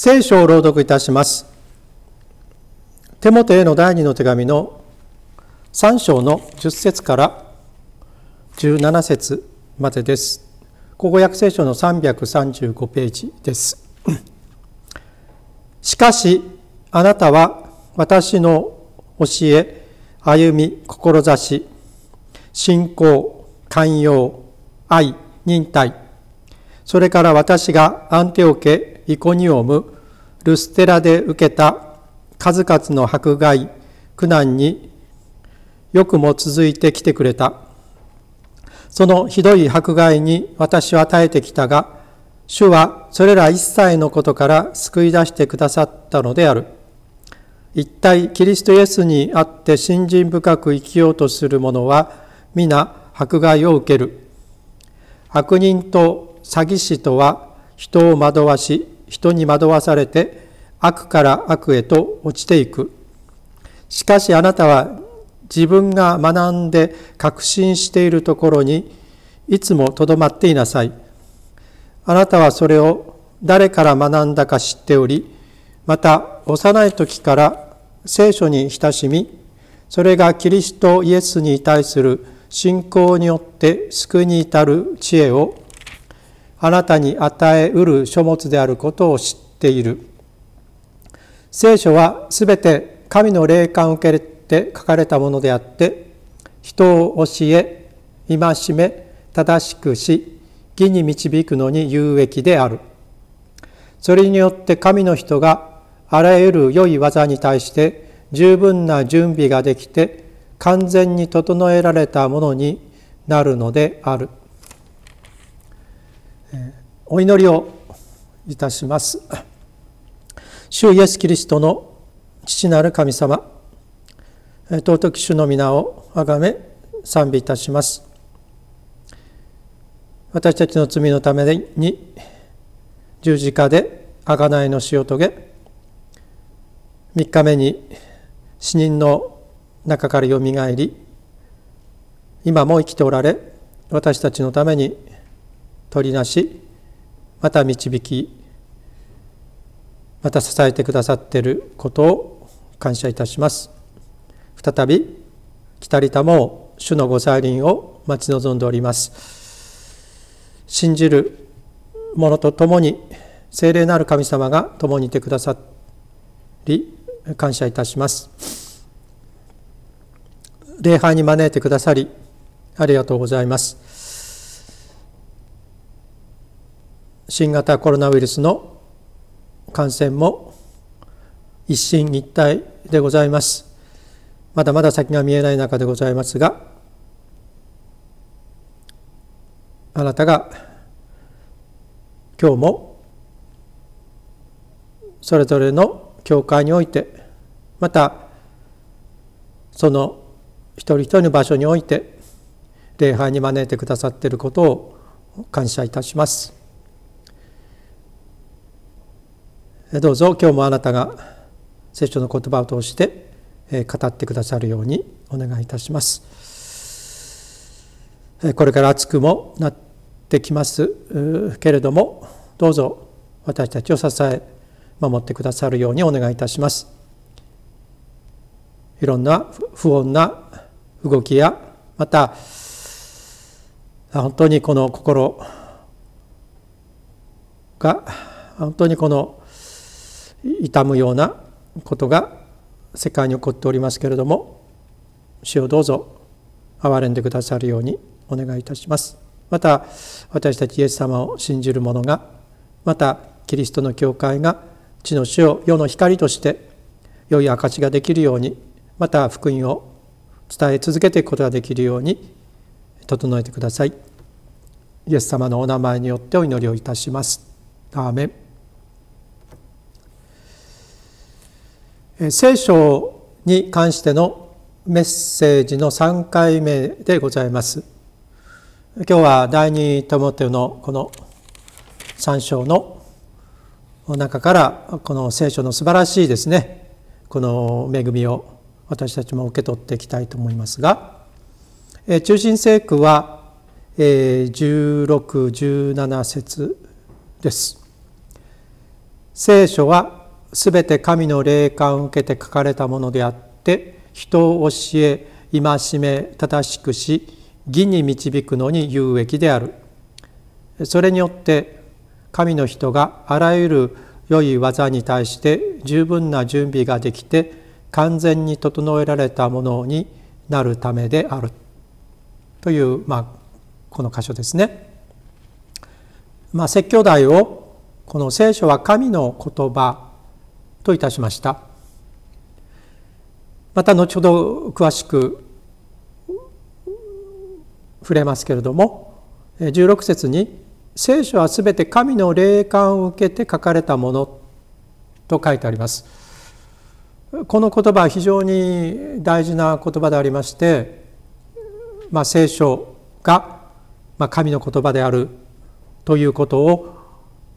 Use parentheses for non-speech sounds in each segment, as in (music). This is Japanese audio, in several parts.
聖書を朗読いたします。手元への第二の手紙の3章の10節から17節までです。ここ訳聖書の335ページです。(clears throat) しかし、あなたは私の教え、歩み、志、信仰、寛容、愛、忍耐、それから私がアンテオケイコニオムルステラで受けた数々の迫害苦難によくも続いてきてくれたそのひどい迫害に私は耐えてきたが主はそれら一切のことから救い出してくださったのである一体キリストイエスにあって信心深く生きようとする者は皆迫害を受ける悪人と詐欺師とは人を惑わし人に惑わされて悪から悪へと落ちていくしかしあなたは自分が学んで確信しているところにいつもとどまっていなさいあなたはそれを誰から学んだか知っておりまた幼い時から聖書に親しみそれがキリストイエスに対する信仰によって救いに至る知恵をあなたに与えうる書物であることを知っている聖書はすべて神の霊感を受けて書かれたものであって人を教え戒め正しくし義に導くのに有益であるそれによって神の人があらゆる良い技に対して十分な準備ができて完全に整えられたものになるのであるお祈りをいたします主イエス・キリストの父なる神様尊き主の皆をあがめ賛美いたします私たちの罪のために十字架で贖いの死を遂げ3日目に死人の中からよみがえり今も生きておられ私たちのために取りなしまた導きまた支えてくださっていることを感謝いたします再び来たりたも主のご再臨を待ち望んでおります信じる者と共に聖霊なる神様が共にいてくださり感謝いたします礼拝に招いてくださりありがとうございます新型コロナウイルスの感染も一進一退でございますまだまだ先が見えない中でございますがあなたが今日もそれぞれの教会においてまたその一人一人の場所において礼拝に招いてくださっていることを感謝いたします。どうぞ今日もあなたが聖書の言葉を通して語ってくださるようにお願いいたしますこれから暑くもなってきますけれどもどうぞ私たちを支え守ってくださるようにお願いいたしますいろんな不穏な動きやまた本当にこの心が本当にこの痛むようなことが世界に起こっておりますけれども主をどうぞ憐れんでくださるようにお願いいたしますまた私たちイエス様を信じる者がまたキリストの教会が地の主を世の光として良い証ができるようにまた福音を伝え続けていくことができるように整えてくださいイエス様のお名前によってお祈りをいたしますアーメン聖書に関してのメッセージの3回目でございます。今日は第2とモテのこの3章の中からこの聖書の素晴らしいですねこの恵みを私たちも受け取っていきたいと思いますが中心聖句は1617節です。聖書はすべて神の霊感を受けて書かれたものであって人を教え戒め正しくし義に導くのに有益であるそれによって神の人があらゆる良い技に対して十分な準備ができて完全に整えられたものになるためであるという、まあ、この箇所ですね。まあ、説教題をこの聖書は神の言葉といたしましたまた後ほど詳しく触れますけれども16節に「聖書は全て神の霊感を受けて書かれたもの」と書いてあります。この言葉は非常に大事な言葉でありまして、まあ、聖書が、ま神の言葉であるということを、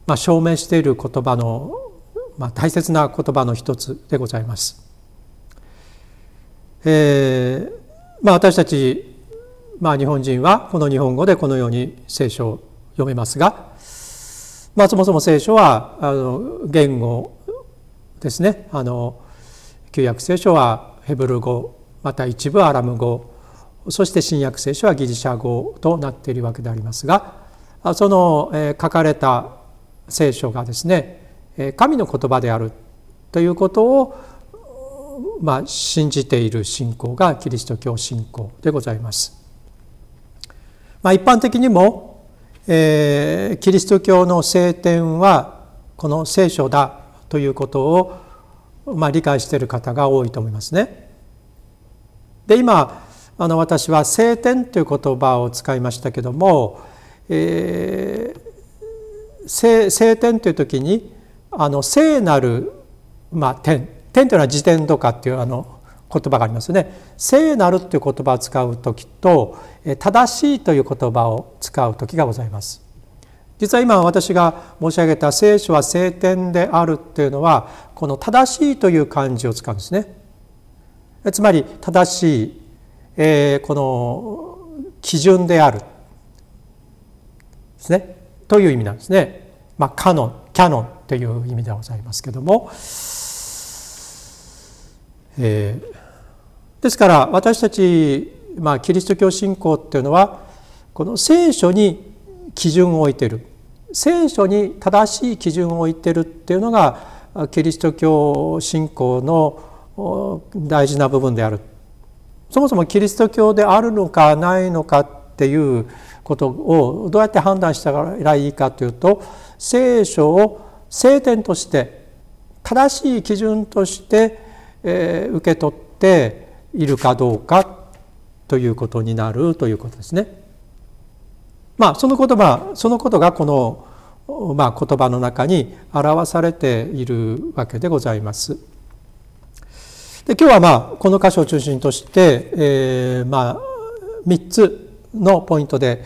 ま証明している言葉のまあ、大切な言葉の一つでございます。えーまあ、私たち、まあ、日本人はこの日本語でこのように聖書を読めますが、まあ、そもそも聖書はあの言語ですねあの旧約聖書はヘブル語また一部アラム語そして新約聖書はギリシャ語となっているわけでありますがその書かれた聖書がですね神の言葉であるということを、まあ、信じている信仰がキリスト教信仰でございます。まあ、一般的にも、えー、キリスト教の聖典はこの聖書だということを、まあ、理解している方が多いと思いますね。で今あの私は「聖典」という言葉を使いましたけども、えー、聖典という時にあの聖なる、まあ、天天というのは自典とかっていうあの言葉がありますよね。聖なるという言葉を使う時と正しいという言葉を使う時がございます。実は今私が申し上げた聖書は聖典であるというのはこの正しいという漢字を使うんですね。つまり正しい、えー、この基準であるですねという意味なんですね。まあ、カノンキャノンという意味でございますけども、えー、ですから私たち、まあ、キリスト教信仰っていうのはこの聖書に基準を置いてる聖書に正しい基準を置いてるっていうのがキリスト教信仰の大事な部分であるそもそもキリスト教であるのかないのかっていうことをどうやって判断したらいいかというと聖書を聖典として正しい基準として、え受け取っているかどうかということになるということですね。まあ、その言葉そのことがこのまあ、言葉の中に表されているわけでございます。で今日はまあこの箇所を中心として、えー、まあ3つのポイントで、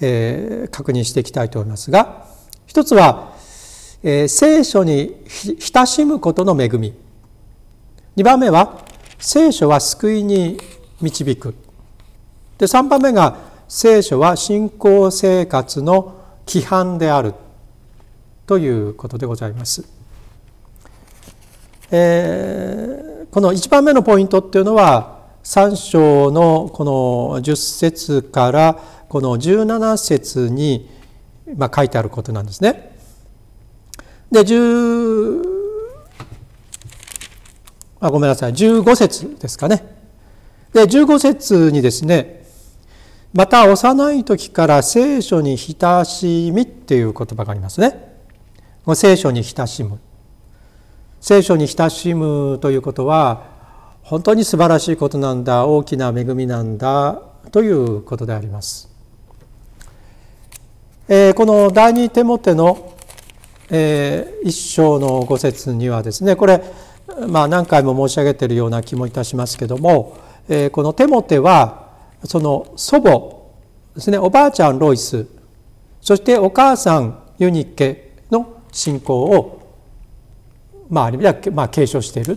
えー、確認していきたいと思いますが一つは、えー、聖書に親しむことの恵み。二番目は、聖書は救いに導く。で、三番目が、聖書は信仰生活の規範であるということでございます。えー、この1番目のポイントっていうのは3章のこの10節からこの17節にまあ、書いてあることなんですね。で10あごめんなさい15節ですかね。で15節にですねまた幼い時から聖書に親しみっていう言葉がありますね。聖書に親しむ。聖書に親しむということは本当に素晴らしいことなんだ大きな恵みなんだということであります。えこの第二手モての、え一章の五節にはですねこれ、まあ、何回も申し上げているような気もいたしますけども、えこのテモテはその祖母ですねおばあちゃんロイスそしてお母さんユニッケの信仰を、まあ、ある意味では、ま継承している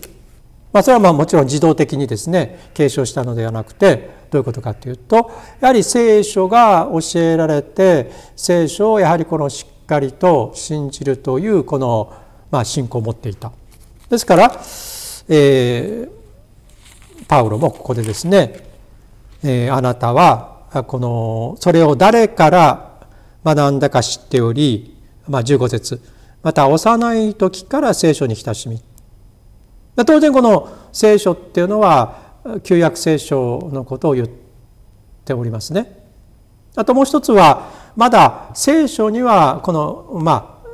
まあ、それはまあもちろん自動的にですね継承したのではなくてどういうことかというとやはり聖書が教えられて聖書をやはりこのしっかりと信じるというこのまあ信仰を持っていた。ですから、えー、パウロもここでですね、えー、あなたはこのそれを誰から学んだか知っており、まあ、15節また幼い時から聖書に親しみ当然この聖書っていうのは旧約聖書のことを言っておりますね。あともう一つはまだ聖書にはこのまあ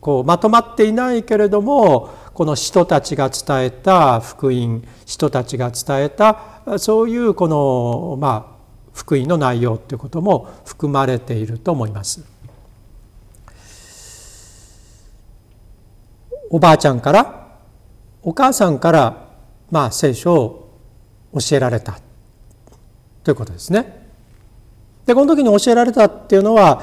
こうまとまっていないけれどもこの人たちが伝えた福音人たちが伝えたそういうこのまあ福音の内容ということも含まれていると思います。おばあちゃんからお母さんからまあ聖書を教えられたということですね。でこの時に教えられたっていうのは、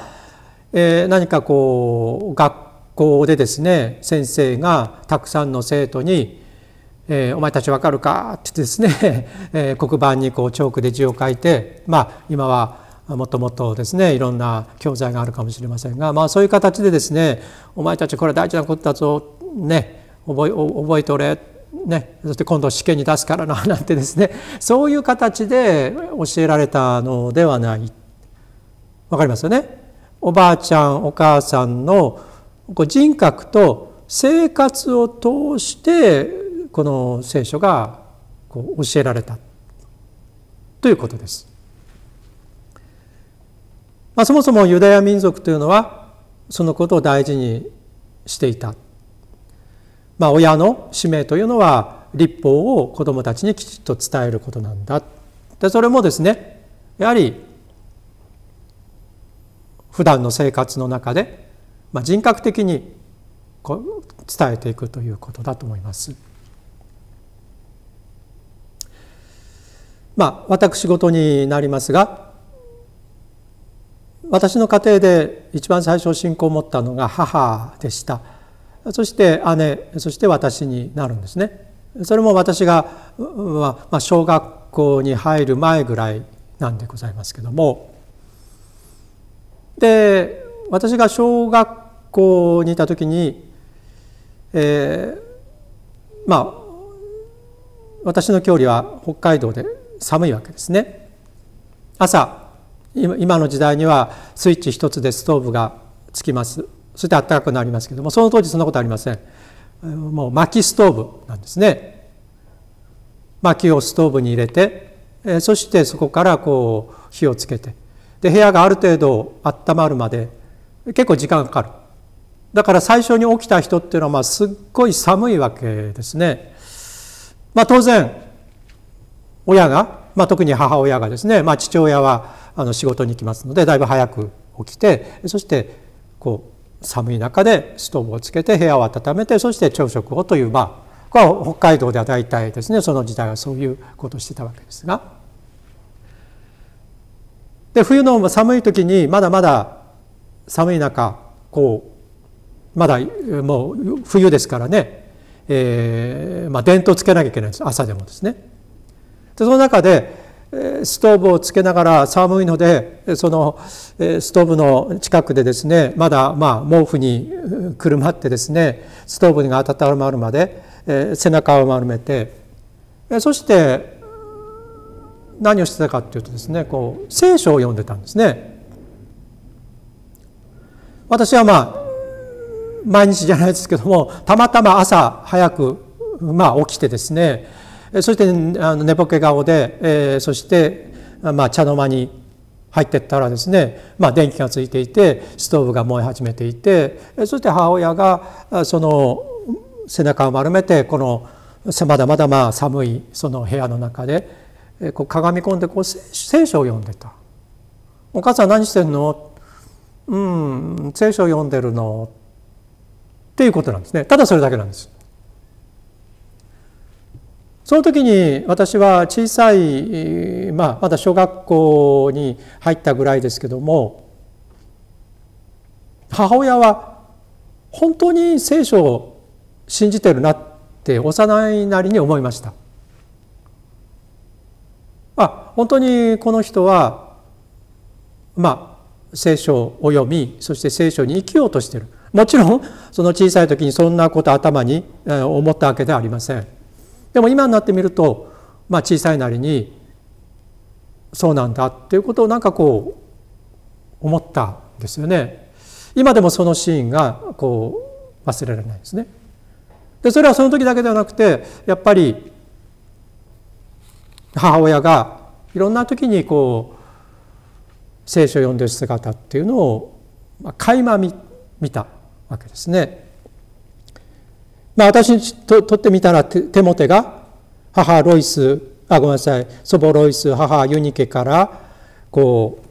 えー、何かこう学校でですね先生がたくさんの生徒に「えー、お前たちわかるか?」ってですね、(laughs) え黒板にこうチョークで字を書いてまあ今はもともとですねいろんな教材があるかもしれませんが、まあ、そういう形でですね「お前たちこれは大事なことだぞ」ね覚え覚えておれ、ね、そして今度試験に出すからななんてですね (laughs) そういう形で教えられたのではないわかりますよね。おばあちゃんお母さんの人格と生活を通してこの聖書が教えられたということです。まあ、そもそもユダヤ民族というのはそのことを大事にしていたまあ、親の使命というのは立法を子どもたちにきちっと伝えることなんだでそれもですねやはり普段の生活の中で、まあ、人格的にこう伝えていくということだと思います。まあ、私事になりますが私の家庭で一番最初信仰を持ったのが母でした。そして姉そして私になるんですねそれも私が、まあ、小学校に入る前ぐらいなんでございますけどもで私が小学校にいた時に、えー、まあ私の距離は北海道で寒いわけですね朝今の時代にはスイッチ一つでストーブがつきますそして暖かくなりますけどもその当時そんなことありませんもう薪ストーブなんですね薪をストーブに入れてそしてそこからこう火をつけてで部屋がある程度温まるまで結構時間かかるだから最初に起きた人っていうのはまあすっごい寒いわけですね、まあ、当然親が、まあ、特に母親がですね、まあ、父親はあの仕事に行きますのでだいぶ早く起きてそしてこう寒い中でストーブをつけて部屋を温めてそして朝食をというまあこれは北海道では大体ですねその時代はそういうことをしてたわけですがで冬の寒い時にまだまだ寒い中こうまだもう冬ですからね、えーまあ、電灯つけなきゃいけないんです朝でもですね。でその中でストーブをつけながら寒いのでそのストーブの近くでですねまだま毛布にくるまってですねストーブが温まるまで背中を丸めてそして何をしてたかっていうとですねこう聖書を読んでたんですね。私はまあ毎日じゃないですけどもたまたま朝早くまあ起きてですねそしてあの寝ぼけ顔で、えそして、まあ、茶の間に入ってったらですね、まあ、電気がついていてストーブが燃え始めていてそして母親がその背中を丸めてこのまだまだまあ寒いその部屋の中でこうかがみ込んでこう聖書を読んでた「お母さん何してんの?」「うん聖書を読んでるの」っていうことなんですねただそれだけなんです。その時に私は小さい、まあ、まだ小学校に入ったぐらいですけども母親は本当に聖書を信じてるなって幼いなりに思いました。あ本当にこの人はまあ聖書を読みそして聖書に生きようとしてるもちろんその小さい時にそんなこと頭に思ったわけではありません。でも今になってみると、まあ、小さいなりにそうなんだっていうことをなんかこう思ったんですよね。今でもそのシーンがこう忘れられないですね。でそれはその時だけではなくてやっぱり母親がいろんな時にこう聖書を読んでる姿っていうのを垣間見たわけですね。まあ、私にとってみたらテモテが母ロイスあごめんなさい祖母ロイス母ユニケからこう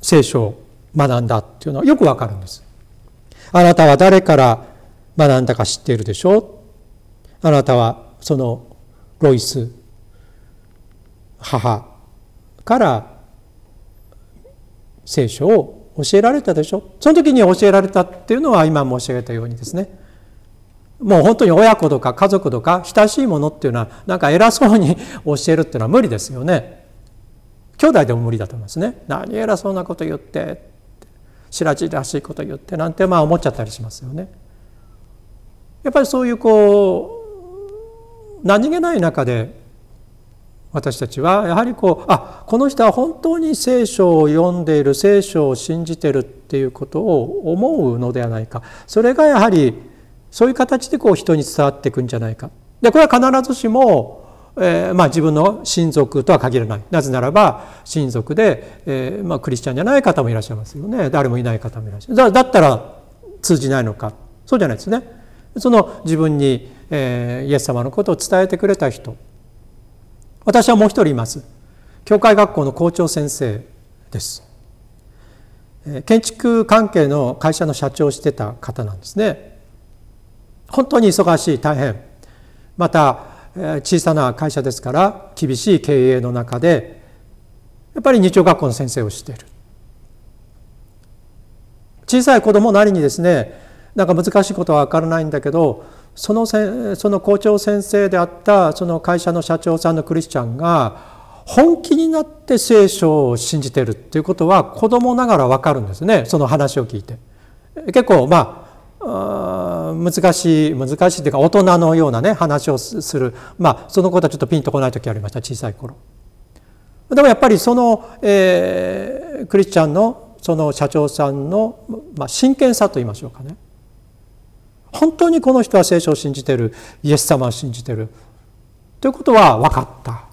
聖書を学んだっていうのはよくわかるんです。あなたは誰から学んだか知っているでしょうあなたはそのロイス母から聖書を教えられたでしょその時に教えられたっていうのは今申し上げたようにですねもう本当に親子とか家族とか親しいものっていうのはなんか偉そうに教えるっていうのは無理ですよね。兄弟でも無理だと思いますね。何偉そうなこと言って白地らしいこと言ってなんてまあ思っちゃったりしますよね。やっぱりそういうこう何気ない中で私たちはやはりこうあこの人は本当に聖書を読んでいる聖書を信じてるっていうことを思うのではないかそれがやはりそういう形でこう人に伝わっていくんじゃないかでこれは必ずしも、えー、まあ、自分の親族とは限らないなぜならば親族で、えー、まあ、クリスチャンじゃない方もいらっしゃいますよね誰もいない方もいらっしゃるだったら通じないのかそうじゃないですねその自分に、えー、イエス様のことを伝えてくれた人私はもう一人います教会学校の校長先生です建築関係の会社の社長をしてた方なんですね本当に忙しい大変また小さな会社ですから厳しい経営の中でやっぱり日曜学校の先生をしている小さい子供なりにですねなんか難しいことは分からないんだけどそのせその校長先生であったその会社の社長さんのクリスチャンが本気になって聖書を信じてるっていうことは子供ながら分かるんですねその話を聞いて。結構まあ難しい難しいというか大人のようなね話をするまあそのことはちょっとピンとこない時ありました小さい頃。でもやっぱりその、えー、クリスチャンのその社長さんの、まあ、真剣さと言いましょうかね本当にこの人は聖書を信じてるイエス様を信じてるということは分かった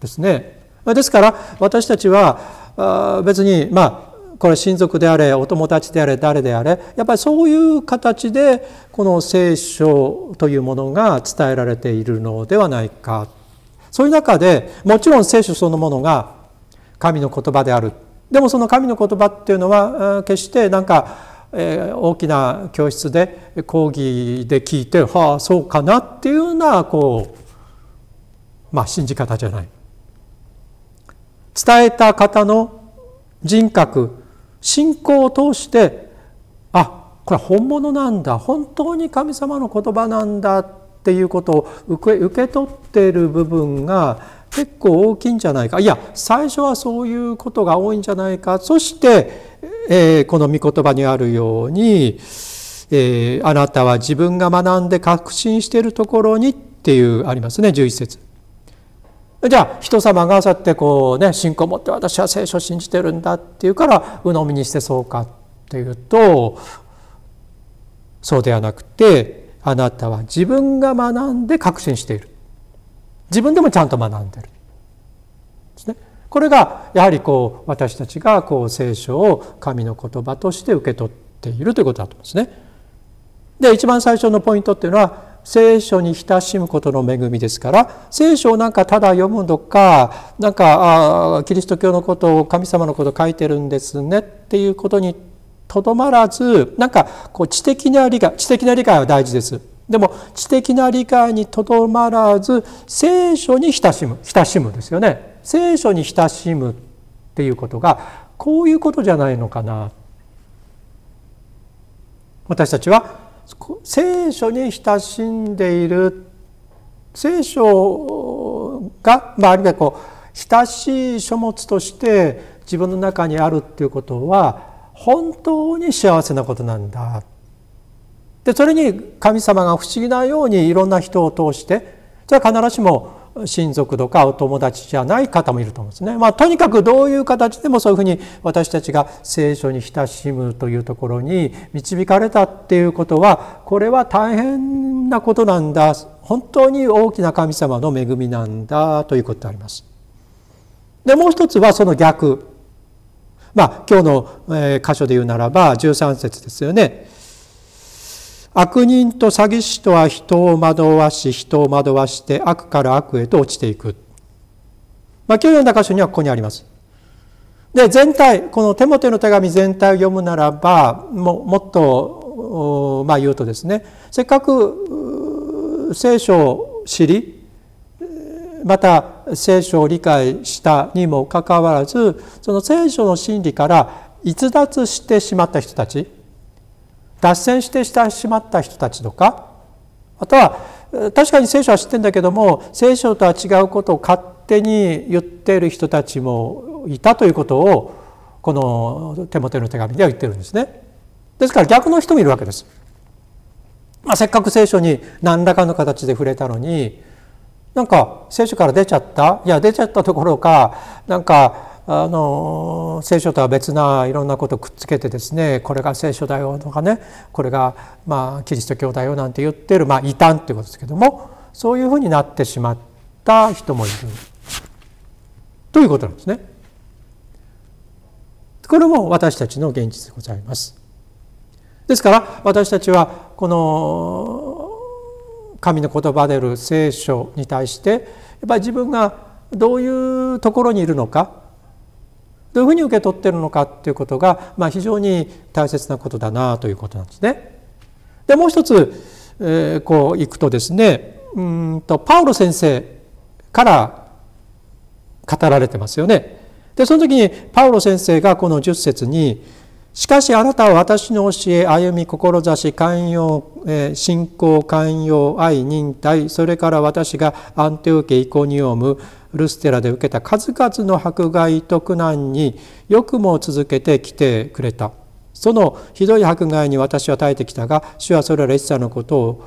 ですね。ですから私たちは別にまあこれ親族であれお友達であれ誰であれやっぱりそういう形でこの聖書というものが伝えられているのではないかそういう中でもちろん聖書そのものが神の言葉であるでもその神の言葉っていうのは決してなんかえ大きな教室で講義で聞いてはあそうかなっていうようなこうまあ信じ方じゃない伝えた方の人格信仰を通してあこれは本物なんだ本当に神様の言葉なんだっていうことを受け受け取っている部分が結構大きいんじゃないかいや最初はそういうことが多いんじゃないかそして、えー、この御言葉にあるように、えー、あなたは自分が学んで確信しているところにっていうありますね11節じゃあ人様があさってこうね信仰を持って私は聖書を信じてるんだっていうから鵜呑みにしてそうかっていうとそうではなくてあなたは自分が学んで確信している自分でもちゃんと学んでるですね。これがやはりこう私たちがこう聖書を神の言葉として受け取っているということだと思うんですね。で一番最初のポイントっていうのは聖書に親しむことの恵みですから聖書をなんかただ読むとかなんかあキリスト教のことを神様のこと書いてるんですねっていうことにとどまらずなんかこう知的な理解知的な理解は大事ですでも知的な理解にとどまらず聖書に親しむ親しむですよね聖書に親しむっていうことがこういうことじゃないのかな私たちは聖書に親しんでいる聖書が、まあ、あるいはこう親しい書物として自分の中にあるっていうことは本当に幸せなことなんだでそれに神様が不思議なようにいろんな人を通してそれは必ずしも親族とかお友達じゃない方もいると思うんですね。まあ、とにかくどういう形でもそういうふうに私たちが聖書に親しむというところに導かれたっていうことはこれは大変なことなんだ本当に大きな神様の恵みなんだということであります。でもう一つはその逆まあ今日の箇所で言うならば13節ですよね。悪人と詐欺師とは人を惑わし人を惑わして悪から悪へと落ちていく、まあ、今日読んだ箇所にはここにありますで全体この手元の手紙全体を読むならばももっとまあ言うとですねせっかく聖書を知りまた聖書を理解したにもかかわらずその聖書の真理から逸脱してしまった人たち脱線してしてしまった人たちとかあとは確かに聖書は知ってんだけども聖書とは違うことを勝手に言っている人たちもいたということをこの手元の手紙では言ってるんですね。ですから逆の人もいるわけです。まあ、せっかく聖書に何らかの形で触れたのになんか聖書から出ちゃったいや出ちゃったところかなんかあの聖書とは別ないろんなことをくっつけてですねこれが聖書だよとかねこれがまあキリスト教だよなんて言ってるまあ異端ということですけどもそういうふうになってしまった人もいるということなんですね。これも私たちの現実でございます。ですから私たちはこの神の言葉である聖書に対してやっぱり自分がどういうところにいるのかどういうふうに受け取っているのかということが、まあ、非常に大切なことだなということなんですね。でもう一つ、えー、こういくとですねうんとパウロ先生から語られてますよね。でその時にパウロ先生がこの10節に「しかしあなたは私の教え、歩み、志、寛容、信仰、寛容、愛、忍耐、それから私がアンテオケ、イコニオム、ルステラで受けた数々の迫害と苦難によくも続けてきてくれた。そのひどい迫害に私は耐えてきたが、主はそれら一切のことを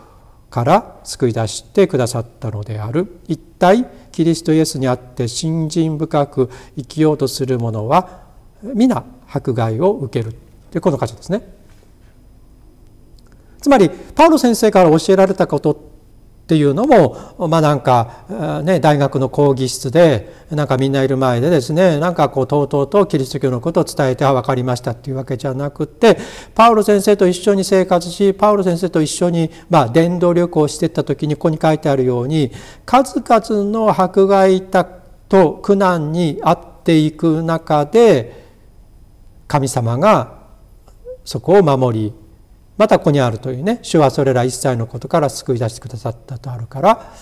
から救い出してくださったのである。一体、キリストイエスにあって信心深く生きようとする者は、皆迫害を受けるというこの箇所ですね。つまりパウロ先生から教えられたことっていうのもまあなんかね大学の講義室でなんかみんないる前でですねなんかこうとうとうとキリスト教のことを伝えては分かりましたっていうわけじゃなくてパウロ先生と一緒に生活しパウロ先生と一緒にまあ伝道旅行してった時にここに書いてあるように数々の迫害と苦難にあっていく中で神様がそこを守りまたここにあるというね主はそれら一切のことから救い出してくださったとあるから、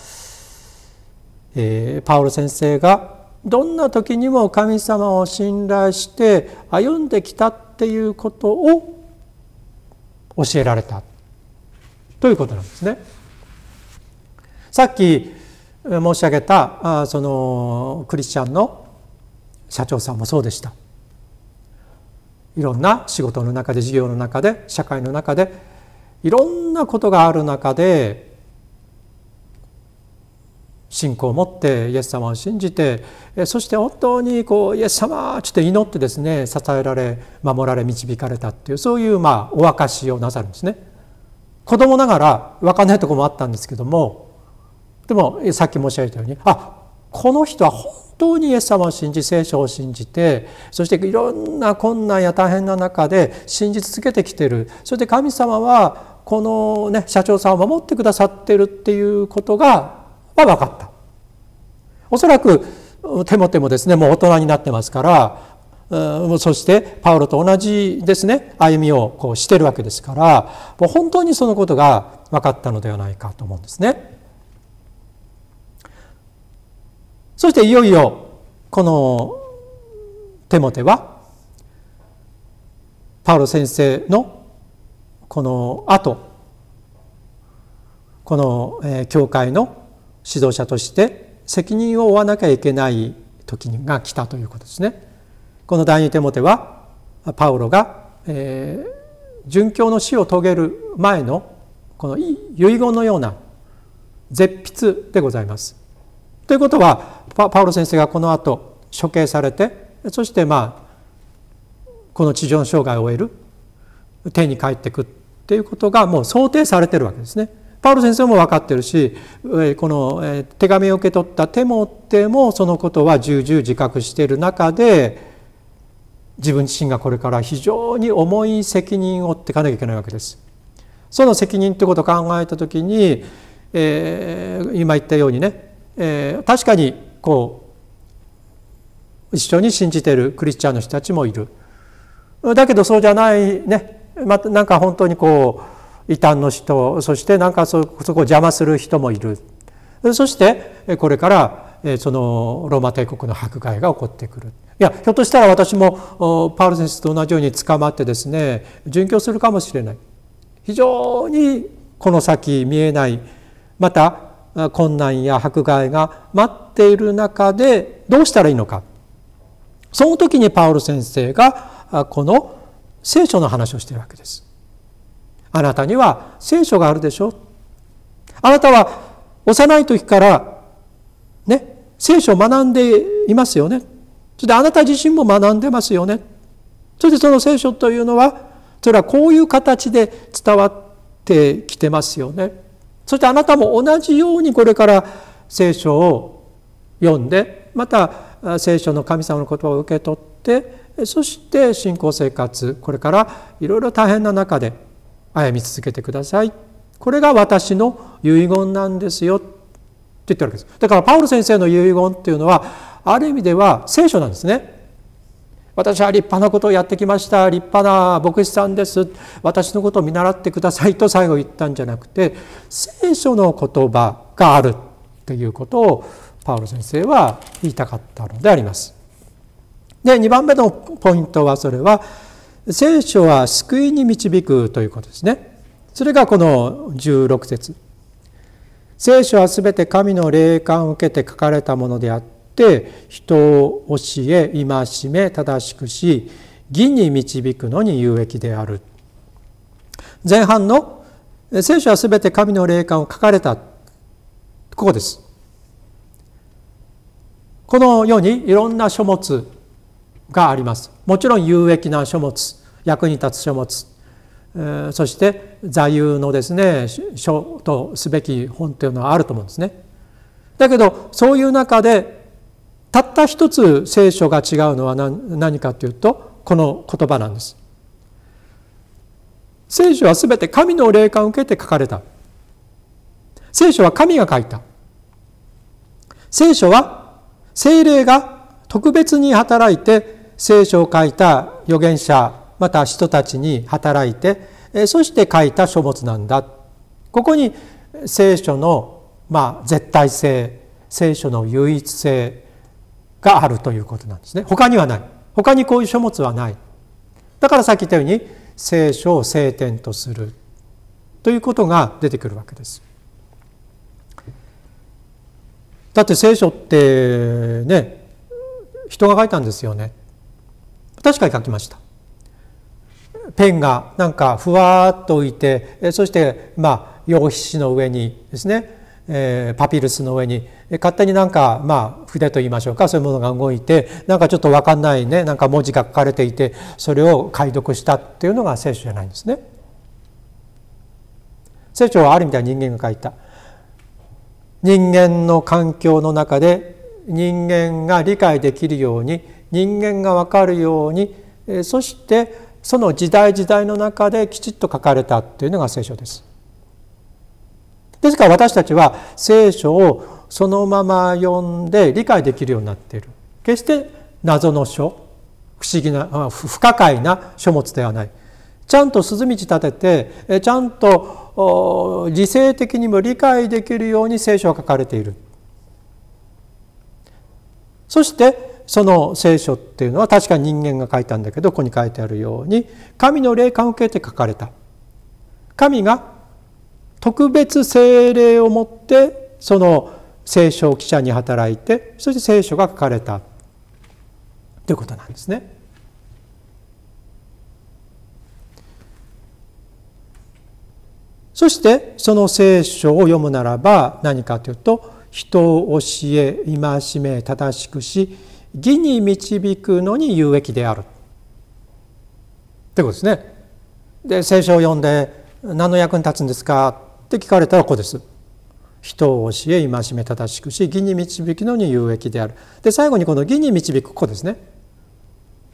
えー、パウロ先生がどんな時にも神様を信頼して歩んできたっていうことを教えられたということなんですね。さっき申し上げたあそのクリスチャンの社長さんもそうでした。いろんな仕事の中で事業の中で社会の中でいろんなことがある中で信仰を持ってイエス様を信じてそして本当にこうイエス様ちょっと祈ってですね支えられ守られ導かれたっていうそういうまあお証しをなさるんですね。子供ながら分かんないとこもあったんですけどもでもさっき申し上げたようにあこの人は本当にイエス様を信じ聖書を信じてそしていろんな困難や大変な中で信じ続けてきてるそして神様はこの、ね、社長さんを守ってくださってるっていうことが、まあ、分かった。おそらくテモテもですねもう大人になってますからそしてパウロと同じですね歩みをこうしてるわけですからもう本当にそのことが分かったのではないかと思うんですね。そしていよいよこのテモテはパウロ先生のこの後この教会の指導者として責任を負わなきゃいけない時が来たということですね。この第二テモテはパウロが、えー、殉教の死を遂げる前のこの遺言のような絶筆でございます。ということはパウロ先生がこの後処刑されてそしてまあこの地上の生涯を終える天に帰ってくっていうことがもう想定されてるわけですね。パウロ先生も分かってるしこの手紙を受け取った手も手もそのことは重々自覚している中で自分自身がこれから非常に重い責任を負っていかなきゃいけないわけです。その責任ということを考えた時に、えー、今言ったようにねえー、確かにこう一緒に信じてるクリスチャンの人たちもいるだけどそうじゃないね、ま、なんか本当にこう異端の人そしてなんかそそこを邪魔する人もいるそしてこれからそのローマ帝国の迫害が起こってくるいやひょっとしたら私もパール先生と同じように捕まってですね殉教するかもしれない非常にこの先見えないまた困難や迫害が待っている中でどうしたらいいのかその時にパウロ先生がこの聖書の話をしているわけです。あなたには聖書があるでしょあなたは幼い時からね聖書を学んでいますよねそしてあなた自身も学んでますよねそしてその聖書というのはそれはこういう形で伝わってきてますよねそしてあなたも同じようにこれから聖書を読んでまた聖書の神様の言葉を受け取ってそして信仰生活これからいろいろ大変な中で歩み続けてくださいこれが私の遺言なんですよって言ってるわけですだからパウル先生の遺言っていうのはある意味では聖書なんですね私は立派なことをやってきました立派な牧師さんです私のことを見習ってくださいと最後言ったんじゃなくて聖書の言葉があるということをパウロ先生は言いたかったのであります。で2番目のポイントはそれは聖書は救いに導くということですね。それがこの16節聖書はすべて神の霊感を受けて書かれたものであっって人を教え戒め正しくし義に導くのに有益である前半の聖書は全て神の霊感を書かれたここですこのようにいろんな書物がありますもちろん有益な書物役に立つ書物そして座右のですね書とすべき本というのはあると思うんですね。だけどそういう中でたった一つ聖書が違うのは何かというとこの言葉なんです。聖書は全て神の霊感を受けて書かれた。聖書は神が書いた。聖書は聖霊が特別に働いて聖書を書いた預言者また人たちに働いてそして書いた書物なんだ。ここに聖書のまあ絶対性聖書の唯一性があるということなんですね他にはない他にこういう書物はないだからさっき言ったように聖書を聖典とするということが出てくるわけですだって聖書ってね人が書いたんですよね確かに書きましたペンがなんかふわっと浮いてそしてまあ用紙の上にですねえパピルスの上に勝手になんかまあ筆と言いましょうかそういうものが動いてなんかちょっと分かんないねなんか文字が書かれていてそれを解読したっていうのが聖書じゃないんですね。聖書はある意味では人間が書いた人間の環境の中で人間が理解できるように人間が分かるようにそしてその時代時代の中できちっと書かれたっていうのが聖書です。ですから私たちは聖書をそのまま読んで理解できるようになっている決して謎の書不思議な不可解な書物ではないちゃんと鈴道立ててちゃんと理性的にも理解できるように聖書が書かれているそしてその聖書っていうのは確かに人間が書いたんだけどここに書いてあるように神の霊感を受けて書かれた神が特別精霊をもってその聖書を記者に働いてそして聖書が書かれたということなんですね。そしてその聖書を読むならば何かというと人を教え戒め正しくし義に導くのに有益であるってことですね。で聖書を読んで何の役に立つんですかって聞かれたらこうです。人を教え戒め正しくし義に導くのに有益であるで最後にこの義に導く子ですね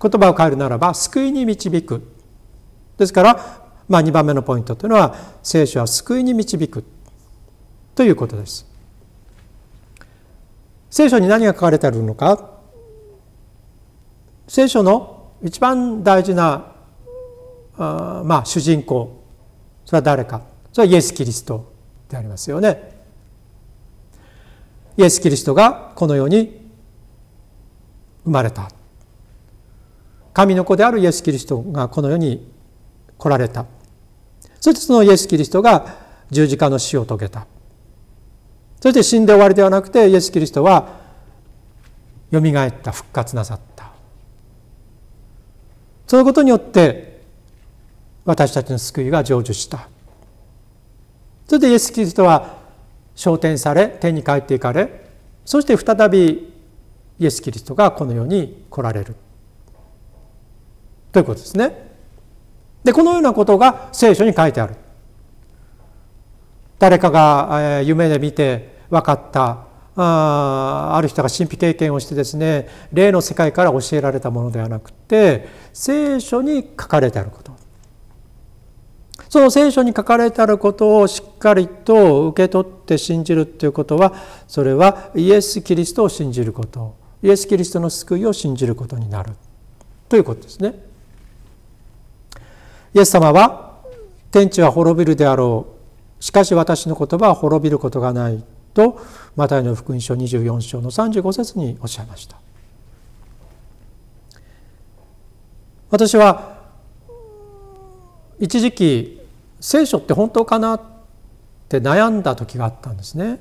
言葉を変えるならば救いに導くですから、まあ、2番目のポイントというのは聖書は救いに導くということです聖書に何が書かれてあるのか聖書の一番大事なあまあ主人公それは誰かそれはイエス・キリストでありますよね。イエス・キリストがこの世に生まれた神の子であるイエス・キリストがこの世に来られたそしてそのイエス・キリストが十字架の死を遂げたそして死んで終わりではなくてイエス・キリストはよみがえった復活なさったそのことによって私たちの救いが成就したそれでイエス・キリストは昇天され天に帰っていかれそして再びイエス・キリストがこの世に来られるということですね。でこのようなことが聖書に書いてある。誰かが夢で見て分かったあある人が神秘経験をしてですね霊の世界から教えられたものではなくて聖書に書かれてあること。その聖書に書かれてあることをしっかりと受け取って信じるということはそれはイエス・キリストを信じることイエス・キリストの救いを信じることになるということですね。イエス様は天地は滅びるであろうしかし私の言葉は滅びることがないとマタイの福音書24章の35節におっしゃいました。私は一時期聖書って本当かなって悩んだ時があったんですね。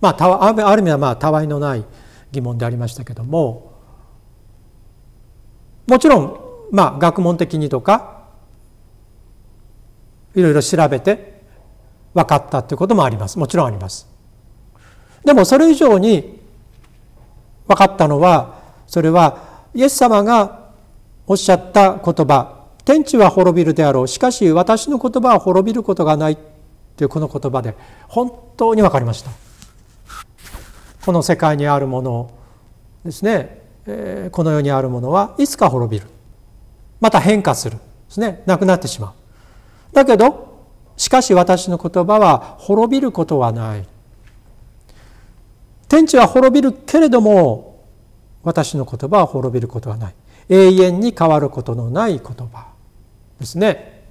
まあ、ある意味はまあたわいのない疑問でありましたけどももちろんまあ学問的にとかいろいろ調べて分かったということもありますもちろんあります。でもそれ以上に分かったのはそれはイエス様がおっしゃった言葉天地は滅びるであろうしかし私の言葉は滅びることがないというこの言葉で本当に分かりましたこの世界にあるものですね、えこの世にあるものはいつか滅びるまた変化するですねなくなってしまうだけどしかし私の言葉は滅びることはない天地は滅びるけれども私の言葉は滅びることはない永遠に変わることのない言葉ですね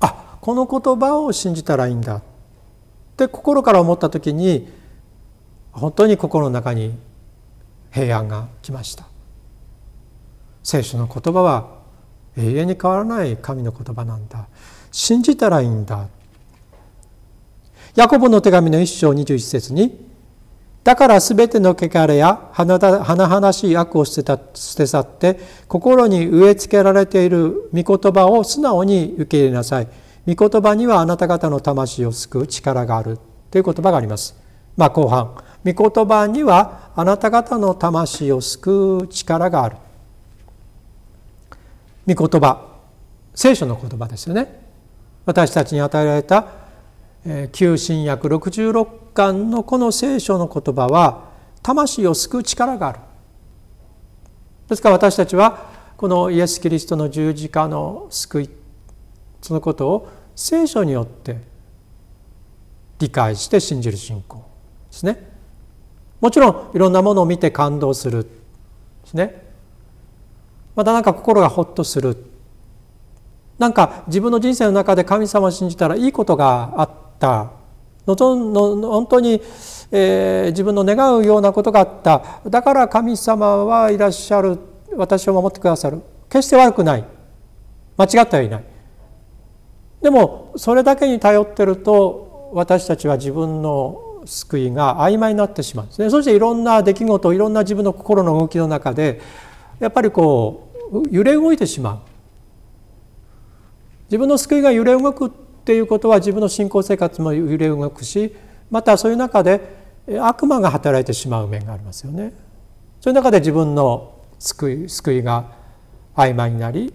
あこの言葉を信じたらいいんだって心から思った時に本当に心の中に平安が来ました聖書の言葉は永遠に変わらない神の言葉なんだ信じたらいいんだヤコブの手紙の1章21節にだからすべての汚れや華々しい悪を捨てた捨て去って心に植え付けられている御言葉を素直に受け入れなさい。御言葉にはあなた方の魂を救う力があるという言葉があります。まあ、後半御言葉にはあなた方の魂を救う力がある。御言葉聖書の言葉ですよね。私たちに与えられた旧新約66巻のこの聖書の言葉は魂を救う力があるですから私たちはこのイエス・キリストの十字架の救いそのことを聖書によって理解して信じる信仰ですねもちろんいろんなものを見て感動するですねまた何か心がほっとするなんか自分の人生の中で神様を信じたらいいことがあった望の本当に、えー、自分の願うようなことがあっただから神様はいらっしゃる私を守ってくださる決して悪くない間違ってはいないでもそれだけに頼ってると私たちは自分の救いが曖昧になってしまうんですねそしていろんな出来事いろんな自分の心の動きの中でやっぱりこう揺れ動いてしまう自分の救いが揺れ動くということは自分の信仰生活も揺れ動くしまたそういう中で悪魔が働いてしまう面がありますよね。そういう中で自分の救い救いが曖昧になり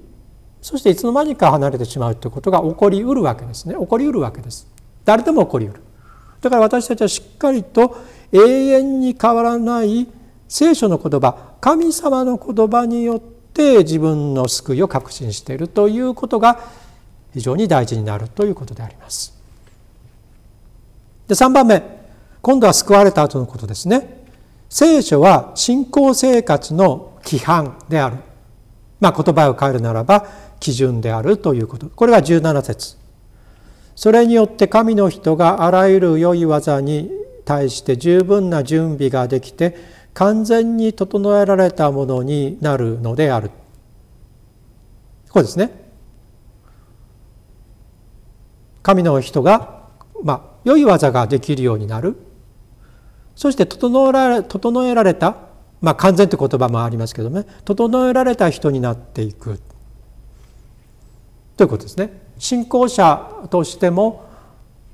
そしていつの間にか離れてしまうということが起こりうるわけですね起こりうるわけです誰でも起こりうるだから私たちはしっかりと永遠に変わらない聖書の言葉神様の言葉によって自分の救いを確信しているということが非常に大事になるということであります。で3番目今度は救われた後のことですね。聖書は信仰生活の規範である。まあ、言葉を変えるならば基準であるということ。これは17節。それによって神の人があらゆる良い技に対して十分な準備ができて完全に整えられたものになるのである。こうですね。神の人が、まあ、良い技ができるようになるそして整られ整えられた、まあ、完全という言葉もありますけどね整えられた人になっていくということですね。信仰者としても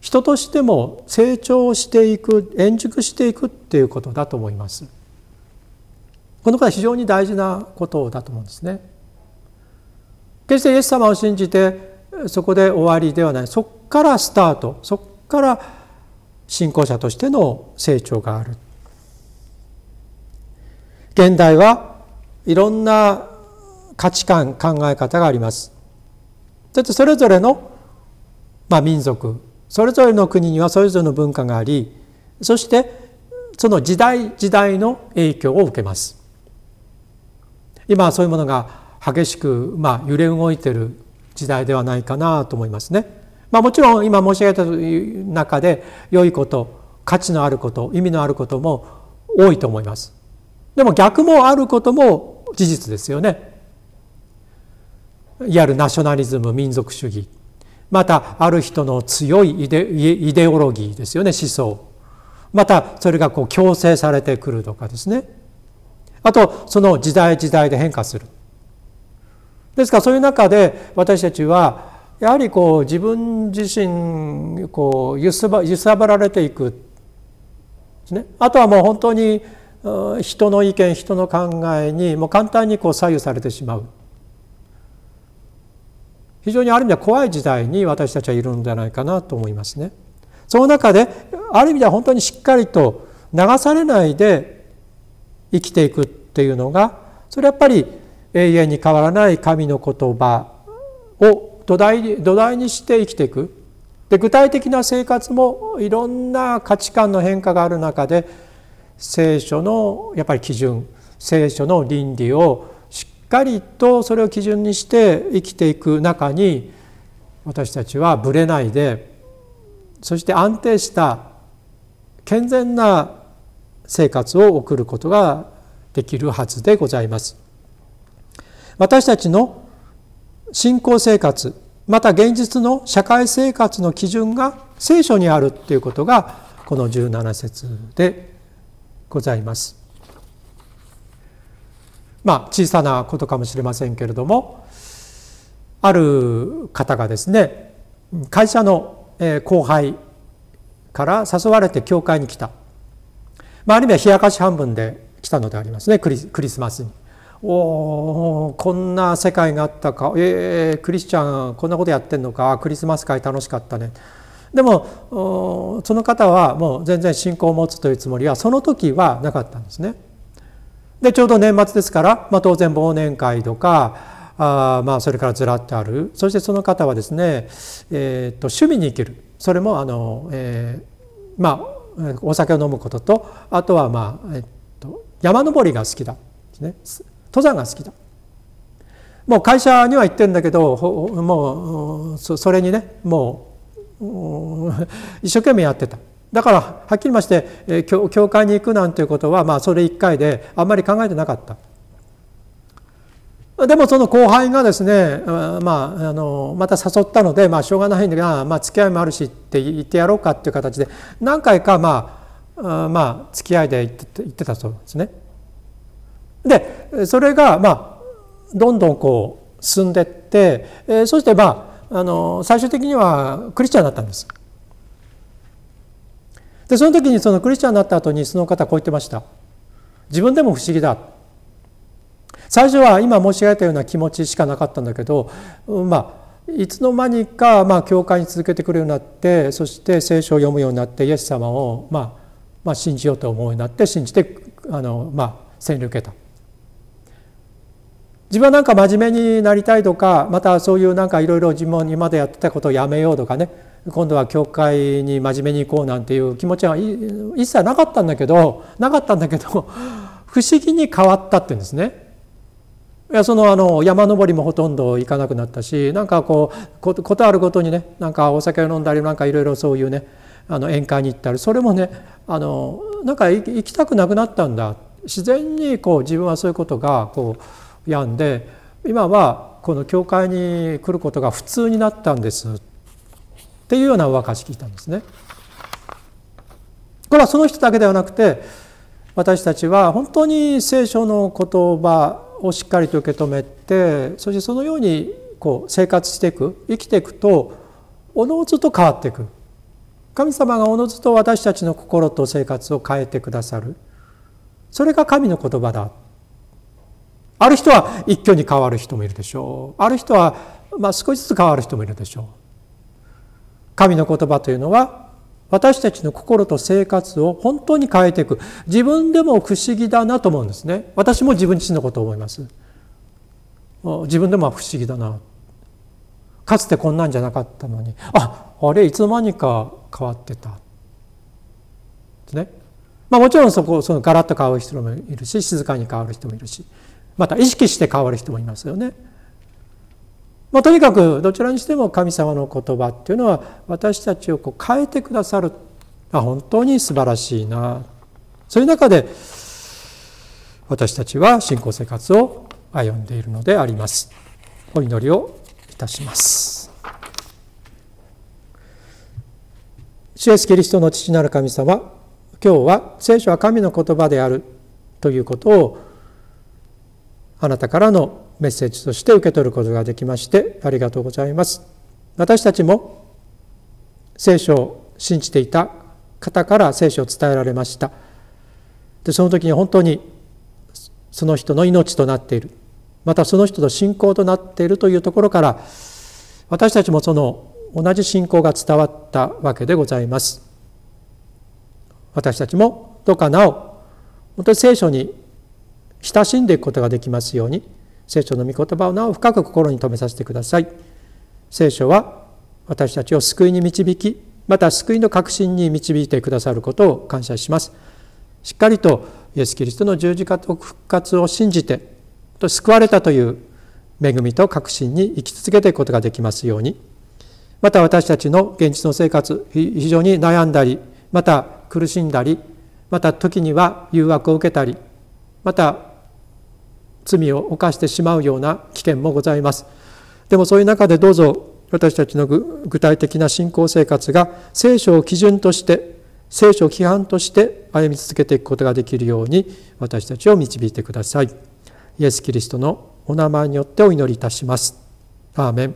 人としても成長していく円熟していくっていうことだと思います。このことは非常に大事なことだと思うんですね。決してイエス様を信じてそこで終わりではないそこからスタートそこから信仰者としての成長がある現代はいろんな価値観考え方がありますだってそれぞれの、まあ、民族それぞれの国にはそれぞれの文化がありそしてその時代時代の影響を受けます今はそういうものが激しく、まあ、揺れ動いてる時代ではないかなと思いますね。まあ、もちろん今申し上げた中で良いこと価値のあること意味のあることも多いと思います。でも逆もあることも事実ですよね。いわゆるナショナリズム民族主義またある人の強いイデオロギーですよね思想またそれがこう強制されてくるとかですねあとその時代時代で変化するですからそういう中で私たちはやはりこう自分自身こう揺すば揺さぶられていくですねあとはもう本当に人の意見人の考えにもう簡単にこう左右されてしまう非常にある意味では怖い時代に私たちはいるんじゃないかなと思いますね。その中である意味では本当にしっかりと流されないで生きていくっていうのがそれやっぱり永遠に変わらない神の言葉を土台土台にして生きていくで具体的な生活もいろんな価値観の変化がある中で聖書のやっぱり基準聖書の倫理をしっかりとそれを基準にして生きていく中に私たちはぶれないでそして安定した健全な生活を送ることができるはずでございます。私たちの信仰生活また現実の社会生活の基準が聖書にあるということがこの17節でございます。まあ小さなことかもしれませんけれどもある方がですね会社の後輩から誘われて教会に来た、まあ、ある意味は冷やかし半分で来たのでありますねクリスマスに。おこんな世界があったかえー、クリスチャンこんなことやってんのかクリスマス会楽しかったねでもその方はもう全然信仰を持つというつもりはその時はなかったんですね。でちょうど年末ですから、まあ、当然忘年会とかあまあそれからずらってあるそしてその方はですね、えーと、趣味に生きるそれもあの、えー、まあお酒を飲むこととあとはまあ、えーと、山登りが好きだね登山が好きだもう会社には行ってるんだけどもうそれにねもう (laughs) 一生懸命やってただからはっきりまして教教会に行くなんていうことはまあそれ一回であんまり考えてなかったでもその後輩がですね、まあ、あのまた誘ったので、まあ、しょうがないんだが、まあ、付き合いもあるしって言ってやろうかっていう形で何回か、まあ、まあ付き合いで行って行ってたそうですね。でそれがまあどんどんこう進んでって、えそしてまああの最終的にはクリスチャンになったんです。でその時にそのクリスチャンになった後にその方こう言ってました。自分でも不思議だ。最初は今申し上げたような気持ちしかなかったんだけど、まあ、いつの間にか、まあ、教会に続けてくるようになってそして聖書を読むようになってイエス様を、まあ、まあ信じようと思うようになって信じてあの、まあ、洗礼を受けた自分はなんか真面目になりたいとかまたそういうなんかいろいろ自分今までやってたことをやめようとかね今度は教会に真面目に行こうなんていう気持ちは一切なかったんだけどなかったんだけど (laughs) 不思議に変わったって言うんですね。いやそのあの山登りもほとんど行かなくなったしなんかこうことあるごとにねなんかお酒を飲んだりなんかいろいろそういうねあの宴会に行ったりそれもねあのなんか行きたくなくなったんだ自然にこう自分はそういうことがこう病んで今はこの教会に来ることが普通になったんですっていうようなおし聞いたんですね。これはその人だけではなくて私たちは本当に聖書の言葉をしっかりと受け止めてそしてそのようにこう生活していく生きていくとおのずと変わっていく神様がおのずと私たちの心と生活を変えてくださるそれが神の言葉だある人は一挙に変わる人もいるでしょうある人はまあ少しずつ変わる人もいるでしょう神の言葉というのは私たちの心と生活を本当に変えていく自分でも不思議だなと思うんですね私も自分自身のことを思います自分でも不思議だなかつてこんなんじゃなかったのにああれいつの間にか変わってたですねまあもちろんそこそのガラッと変わる人もいるし静かに変わる人もいるしまた意識して変わる人もいますよね。まあ、とにかくどちらにしても神様の言葉っていうのは私たちをこう変えてくださるあ本当に素晴らしいなそういう中で私たちは信仰生活を歩んでいるのであります。お祈りをいたします。主イエスキリストの父なる神様今日は聖書は神の言葉であるということをあなたからのメッセージとして受け取ることができましてありがとうございます私たちも聖書を信じていた方から聖書を伝えられましたでその時に本当にその人の命となっているまたその人の信仰となっているというところから私たちもその同じ信仰が伝わったわけでございます私たちもどうかなお本当に聖書に親しんでいくことができますように聖書の御言葉をなお深く心に留めさせてください聖書は私たちを救いに導きまた救いの確信に導いてくださることを感謝しますしっかりとイエス・キリストの十字架と復活を信じて救われたという恵みと確信に生き続けていくことができますようにまた私たちの現実の生活非常に悩んだりまた苦しんだりまた時には誘惑を受けたりまた罪を犯してしまうような危険もございます。でもそういう中でどうぞ私たちの具体的な信仰生活が聖書を基準として聖書を規範として歩み続けていくことができるように私たちを導いてください。イエス・キリストのお名前によってお祈りいたします。アーメン